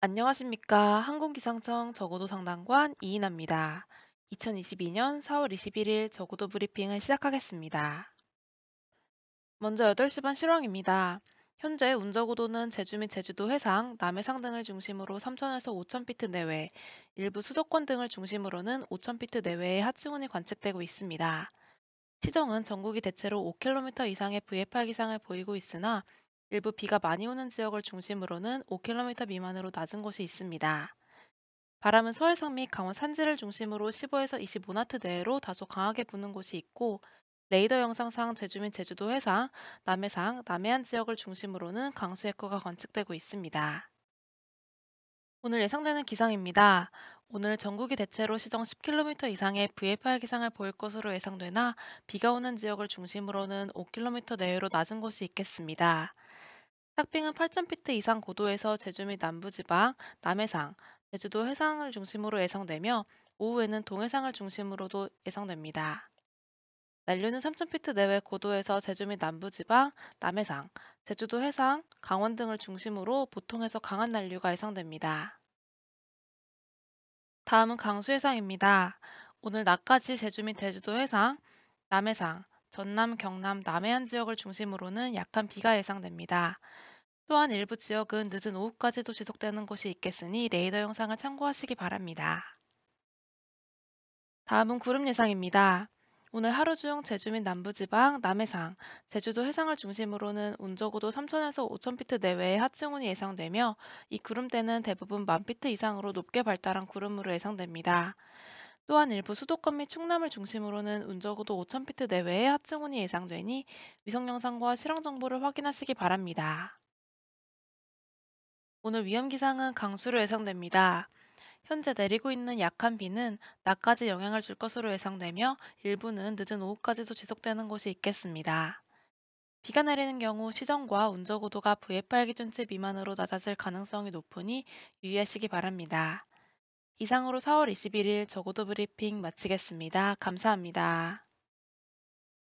안녕하십니까. 한국기상청 저고도 상담관 이인아입니다. 2022년 4월 21일 저고도 브리핑을 시작하겠습니다. 먼저 8시 반 실황입니다. 현재 운저고도는 제주 및 제주도 해상, 남해상 등을 중심으로 3,000에서 5,000피트 내외, 일부 수도권 등을 중심으로는 5,000피트 내외의 하층운이 관측되고 있습니다. 시정은 전국이 대체로 5km 이상의 VFR 기상을 보이고 있으나 일부 비가 많이 오는 지역을 중심으로는 5km 미만으로 낮은 곳이 있습니다. 바람은 서해상 및 강원 산지를 중심으로 15에서 25나트 내외로 다소 강하게 부는 곳이 있고 레이더 영상상 제주 및 제주도 해상, 남해상, 남해안 지역을 중심으로는 강수 해커가 관측되고 있습니다. 오늘 예상되는 기상입니다. 오늘 전국이 대체로 시정 10km 이상의 VFR 기상을 보일 것으로 예상되나 비가 오는 지역을 중심으로는 5km 내외로 낮은 곳이 있겠습니다. 삭빙은 8,000피트 이상 고도에서 제주 및 남부지방, 남해상, 제주도 해상을 중심으로 예상되며 오후에는 동해상을 중심으로도 예상됩니다. 난류는 3,000피트 내외 고도에서 제주 및 남부지방, 남해상, 제주도 해상, 강원 등을 중심으로 보통에서 강한 난류가 예상됩니다. 다음은 강수 예상입니다. 오늘 낮까지 제주 및 제주도 해상, 남해상, 전남, 경남, 남해안 지역을 중심으로는 약한 비가 예상됩니다. 또한 일부 지역은 늦은 오후까지도 지속되는 곳이 있겠으니 레이더 영상을 참고하시기 바랍니다. 다음은 구름 예상입니다. 오늘 하루 중 제주 및 남부지방, 남해상, 제주도 해상을 중심으로는 운적고도 3,000에서 5,000피트 내외의 하층운이 예상되며 이 구름대는 대부분 만피트 이상으로 높게 발달한 구름으로 예상됩니다. 또한 일부 수도권 및 충남을 중심으로는 운적고도 5,000피트 내외의 하층운이 예상되니 위성영상과 실황정보를 확인하시기 바랍니다. 오늘 위험 기상은 강수로 예상됩니다. 현재 내리고 있는 약한 비는 낮까지 영향을 줄 것으로 예상되며 일부는 늦은 오후까지도 지속되는 곳이 있겠습니다. 비가 내리는 경우 시정과 운저고도가 VFR 기준치 미만으로 낮아질 가능성이 높으니 유의하시기 바랍니다. 이상으로 4월 21일 저고도 브리핑 마치겠습니다. 감사합니다.